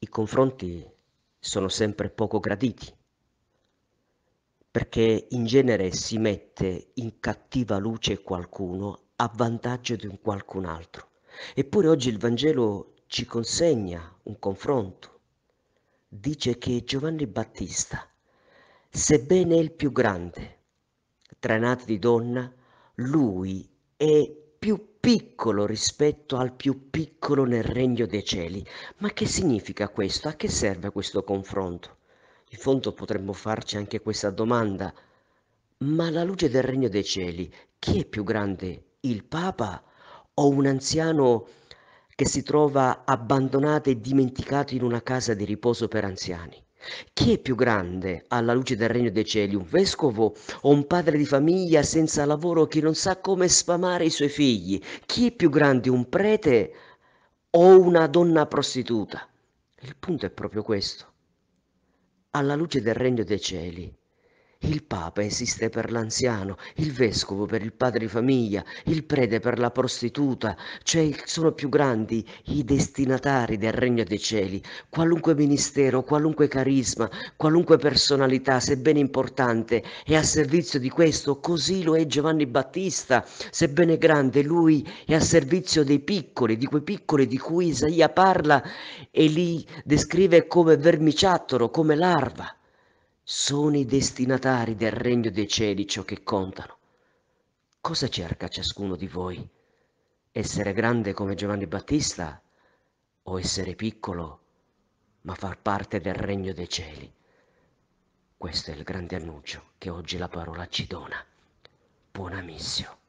i confronti sono sempre poco graditi, perché in genere si mette in cattiva luce qualcuno a vantaggio di un qualcun altro. Eppure oggi il Vangelo ci consegna un confronto. Dice che Giovanni Battista, sebbene il più grande tra i nati di donna, lui è piccolo rispetto al più piccolo nel regno dei cieli. Ma che significa questo? A che serve questo confronto? In fondo potremmo farci anche questa domanda. Ma alla luce del regno dei cieli, chi è più grande? Il Papa o un anziano che si trova abbandonato e dimenticato in una casa di riposo per anziani? Chi è più grande alla luce del regno dei cieli, un vescovo o un padre di famiglia senza lavoro che non sa come sfamare i suoi figli? Chi è più grande, un prete o una donna prostituta? Il punto è proprio questo. Alla luce del regno dei cieli, il papa esiste per l'anziano, il vescovo per il padre di famiglia, il prete per la prostituta, cioè sono più grandi i destinatari del regno dei cieli. Qualunque ministero, qualunque carisma, qualunque personalità, sebbene importante, è a servizio di questo, così lo è Giovanni Battista, sebbene grande, lui è a servizio dei piccoli, di quei piccoli di cui Isaia parla e li descrive come vermiciattolo, come larva. Sono i destinatari del regno dei cieli ciò che contano. Cosa cerca ciascuno di voi? Essere grande come Giovanni Battista o essere piccolo ma far parte del regno dei cieli? Questo è il grande annuncio che oggi la parola ci dona. Buona missione.